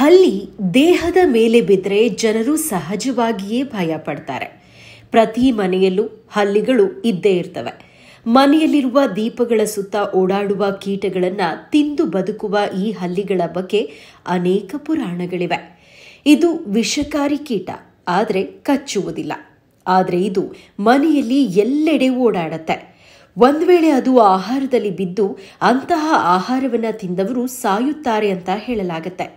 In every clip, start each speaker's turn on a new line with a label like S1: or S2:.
S1: ಹಲ್ಲಿ ದೇಹದ ಮೇಲೆ ಬಿದ್ದರೆ ಜನರು ಸಹಜವಾಗಿಯೇ ಭಯ ಪಡ್ತಾರೆ ಪ್ರತಿ ಮನೆಯಲ್ಲೂ ಹಲ್ಲಿಗಳು ಇದ್ದೇ ಇರ್ತವೆ ಮನೆಯಲ್ಲಿರುವ ದೀಪಗಳ ಸುತ್ತ ಓಡಾಡುವ ಕೀಟಗಳನ್ನು ತಿಂದು ಬದುಕುವ ಈ ಹಲ್ಲಿಗಳ ಬಗ್ಗೆ ಅನೇಕ ಪುರಾಣಗಳಿವೆ ಇದು ವಿಷಕಾರಿ ಕೀಟ ಆದರೆ ಕಚ್ಚುವುದಿಲ್ಲ ಆದರೆ ಇದು ಮನೆಯಲ್ಲಿ ಎಲ್ಲೆಡೆ ಓಡಾಡತ್ತೆ ಒಂದು ವೇಳೆ ಅದು ಆಹಾರದಲ್ಲಿ ಬಿದ್ದು ಅಂತಹ ಆಹಾರವನ್ನು ತಿಂದವರು ಸಾಯುತ್ತಾರೆ ಅಂತ ಹೇಳಲಾಗತ್ತೆ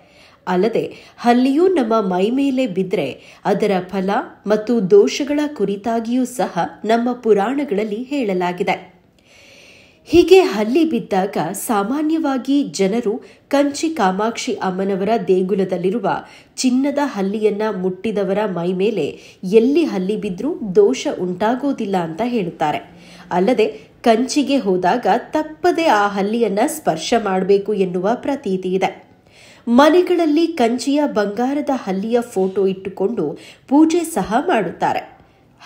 S1: ಅಲ್ಲದೆ ಹಲ್ಲಿಯೂ ನಮ್ಮ ಮೈ ಮೇಲೆ ಬಿದ್ದರೆ ಅದರ ಫಲ ಮತ್ತು ದೋಷಗಳ ಕುರಿತಾಗಿಯೂ ಸಹ ನಮ್ಮ ಪುರಾಣಗಳಲ್ಲಿ ಹೇಳಲಾಗಿದೆ ಹೀಗೆ ಹಲ್ಲಿ ಬಿದ್ದಾಗ ಸಾಮಾನ್ಯವಾಗಿ ಜನರು ಕಂಚಿ ಕಾಮಾಕ್ಷಿ ಅಮ್ಮನವರ ದೇಗುಲದಲ್ಲಿರುವ ಚಿನ್ನದ ಹಲ್ಲಿಯನ್ನ ಮುಟ್ಟಿದವರ ಮೈ ಮೇಲೆ ಎಲ್ಲಿ ಹಲ್ಲಿ ಬಿದ್ದರೂ ದೋಷ ಉಂಟಾಗೋದಿಲ್ಲ ಅಂತ ಹೇಳುತ್ತಾರೆ ಅಲ್ಲದೆ ಕಂಚಿಗೆ ಹೋದಾಗ ತಪ್ಪದೆ ಆ ಹಲ್ಲಿಯನ್ನ ಸ್ಪರ್ಶ ಮಾಡಬೇಕು ಎನ್ನುವ ಪ್ರತೀತಿ ಇದೆ ಮನೆಗಳಲ್ಲಿ ಕಂಚಿಯ ಬಂಗಾರದ ಹಲ್ಲಿಯ ಫೋಟೋ ಇಟ್ಟುಕೊಂಡು ಪೂಜೆ ಸಹ ಮಾಡುತ್ತಾರೆ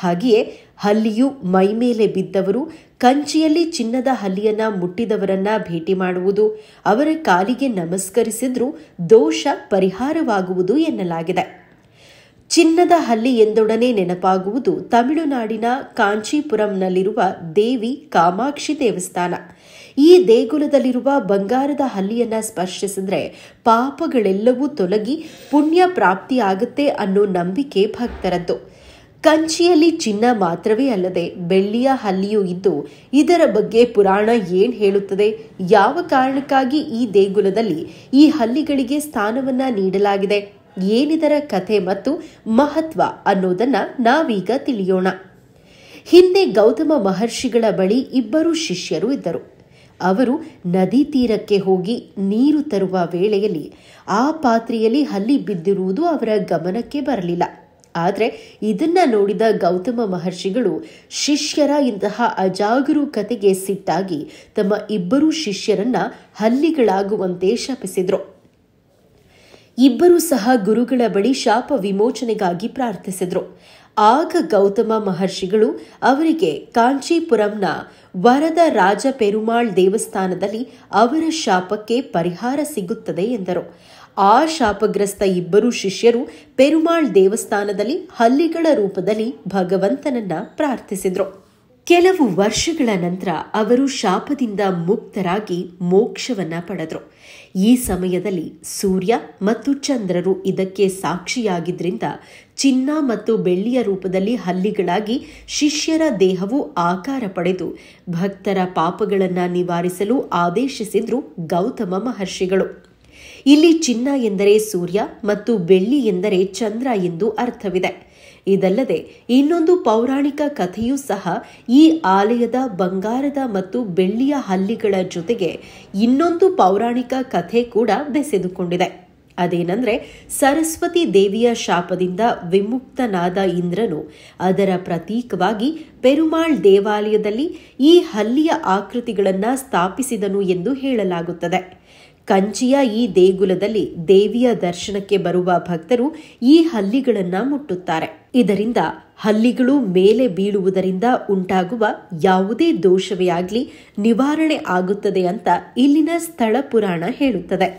S1: ಹಾಗೆಯೇ ಹಲ್ಲಿಯು ಮೈಮೇಲೆ ಬಿದ್ದವರು ಕಂಚಿಯಲ್ಲಿ ಚಿನ್ನದ ಹಲ್ಲಿಯನ್ನ ಮುಟ್ಟಿದವರನ್ನ ಭೇಟಿ ಮಾಡುವುದು ಅವರ ಕಾಲಿಗೆ ನಮಸ್ಕರಿಸಿದ್ರೂ ದೋಷ ಪರಿಹಾರವಾಗುವುದು ಎನ್ನಲಾಗಿದೆ ಚಿನ್ನದ ಹಲ್ಲಿ ಎಂದೊಡನೆ ನೆನಪಾಗುವುದು ತಮಿಳುನಾಡಿನ ಕಾಂಚೀಪುರಂನಲ್ಲಿರುವ ದೇವಿ ಕಾಮಾಕ್ಷಿ ದೇವಸ್ಥಾನ ಈ ದೇಗುಲದಲ್ಲಿರುವ ಬಂಗಾರದ ಹಲ್ಲಿಯನ್ನ ಸ್ಪರ್ಶಿಸಿದ್ರೆ ಪಾಪಗಳೆಲ್ಲವೂ ತೊಲಗಿ ಪುಣ್ಯ ಪ್ರಾಪ್ತಿಯಾಗುತ್ತೆ ಅನ್ನೋ ನಂಬಿಕೆ ಭಕ್ತರದ್ದು ಕಂಚಿಯಲ್ಲಿ ಚಿನ್ನ ಮಾತ್ರವೇ ಅಲ್ಲದೆ ಬೆಳ್ಳಿಯ ಹಲ್ಲಿಯೂ ಇದ್ದು ಇದರ ಬಗ್ಗೆ ಪುರಾಣ ಏನ್ ಹೇಳುತ್ತದೆ ಯಾವ ಕಾರಣಕ್ಕಾಗಿ ಈ ದೇಗುಲದಲ್ಲಿ ಈ ಹಲ್ಲಿಗಳಿಗೆ ಸ್ಥಾನವನ್ನ ನೀಡಲಾಗಿದೆ ಏನಿದರ ಕಥೆ ಮತ್ತು ಮಹತ್ವ ಅನ್ನೋದನ್ನ ನಾವೀಗ ತಿಳಿಯೋಣ ಹಿಂದೆ ಗೌತಮ ಮಹರ್ಷಿಗಳ ಬಳಿ ಇಬ್ಬರು ಶಿಷ್ಯರು ಇದ್ದರು ಅವರು ನದಿ ತೀರಕ್ಕೆ ಹೋಗಿ ನೀರು ತರುವ ವೇಳೆಯಲ್ಲಿ ಆ ಪಾತ್ರೆಯಲ್ಲಿ ಹಲ್ಲಿ ಬಿದ್ದಿರುವುದು ಅವರ ಗಮನಕ್ಕೆ ಬರಲಿಲ್ಲ ಆದರೆ ಇದನ್ನ ನೋಡಿದ ಗೌತಮ ಮಹರ್ಷಿಗಳು ಶಿಷ್ಯರ ಇಂತಹ ಅಜಾಗರೂಕತೆಗೆ ಸಿಟ್ಟಾಗಿ ತಮ್ಮ ಇಬ್ಬರೂ ಶಿಷ್ಯರನ್ನ ಹಲ್ಲಿಗಳಾಗುವಂತೆ ಶಪಿಸಿದರು ಇಬ್ಬರೂ ಸಹ ಗುರುಗಳ ಬಳಿ ಶಾಪ ವಿಮೋಚನೆಗಾಗಿ ಪ್ರಾರ್ಥಿಸಿದರು ಆಗ ಗೌತಮ ಮಹರ್ಷಿಗಳು ಅವರಿಗೆ ಕಾಂಚೀಪುರಂನ ವರದ ರಾಜ ಪೆರುಮಾಳ್ ದೇವಸ್ಥಾನದಲ್ಲಿ ಅವರ ಶಾಪಕ್ಕೆ ಪರಿಹಾರ ಸಿಗುತ್ತದೆ ಎಂದರು ಆ ಶಾಪಗ್ರಸ್ತ ಇಬ್ಬರು ಶಿಷ್ಯರು ಪೆರುಮಾಳ್ ದೇವಸ್ಥಾನದಲ್ಲಿ ಹಲ್ಲಿಗಳ ರೂಪದಲ್ಲಿ ಭಗವಂತನನ್ನ ಪ್ರಾರ್ಥಿಸಿದರು ಕೆಲವು ವರ್ಷಗಳ ನಂತರ ಅವರು ಶಾಪದಿಂದ ಮುಕ್ತರಾಗಿ ಮೋಕ್ಷವನ್ನ ಪಡೆದರು ಈ ಸಮಯದಲ್ಲಿ ಸೂರ್ಯ ಮತ್ತು ಚಂದ್ರರು ಇದಕ್ಕೆ ಸಾಕ್ಷಿಯಾಗಿದ್ದರಿಂದ ಚಿನ್ನ ಮತ್ತು ಬೆಳ್ಳಿಯ ರೂಪದಲ್ಲಿ ಹಲ್ಲಿಗಳಾಗಿ ಶಿಷ್ಯರ ದೇಹವು ಆಕಾರ ಪಡೆದು ಭಕ್ತರ ಪಾಪಗಳನ್ನು ನಿವಾರಿಸಲು ಆದೇಶಿಸಿದ್ರು ಗೌತಮ ಮಹರ್ಷಿಗಳು ಇಲ್ಲಿ ಚಿನ್ನ ಎಂದರೆ ಸೂರ್ಯ ಮತ್ತು ಬೆಳ್ಳಿ ಎಂದರೆ ಚಂದ್ರ ಎಂದು ಅರ್ಥವಿದೆ ಇದಲ್ಲದೆ ಇನ್ನೊಂದು ಪೌರಾಣಿಕ ಕಥೆಯೂ ಸಹ ಈ ಆಲಯದ ಬಂಗಾರದ ಮತ್ತು ಬೆಳ್ಳಿಯ ಹಲ್ಲಿಗಳ ಜೊತೆಗೆ ಇನ್ನೊಂದು ಪೌರಾಣಿಕ ಕಥೆ ಕೂಡ ಬೆಸೆದುಕೊಂಡಿದೆ ಅದೇನೆಂದರೆ ಸರಸ್ವತಿ ದೇವಿಯ ಶಾಪದಿಂದ ವಿಮುಕ್ತನಾದ ಇಂದ್ರನು ಅದರ ಪ್ರತೀಕವಾಗಿ ಪೆರುಮಾಳ್ ದೇವಾಲಯದಲ್ಲಿ ಈ ಹಲ್ಲಿಯ ಆಕೃತಿಗಳನ್ನು ಸ್ಥಾಪಿಸಿದನು ಎಂದು ಹೇಳಲಾಗುತ್ತದೆ ಕಂಚಿಯ ಈ ದೇಗುಲದಲ್ಲಿ ದೇವಿಯ ದರ್ಶನಕ್ಕೆ ಬರುವ ಭಕ್ತರು ಈ ಹಲ್ಲಿಗಳನ್ನು ಮುಟ್ಟುತ್ತಾರೆ ಇದರಿಂದ ಹಲ್ಲಿಗಳು ಮೇಲೆ ಬೀಳುವುದರಿಂದ ಉಂಟಾಗುವ ಯಾವುದೇ ದೋಷವೇ ಆಗಲಿ ನಿವಾರಣೆ ಆಗುತ್ತದೆ ಅಂತ ಇಲ್ಲಿನ ಸ್ಥಳ ಪುರಾಣ ಹೇಳುತ್ತದೆ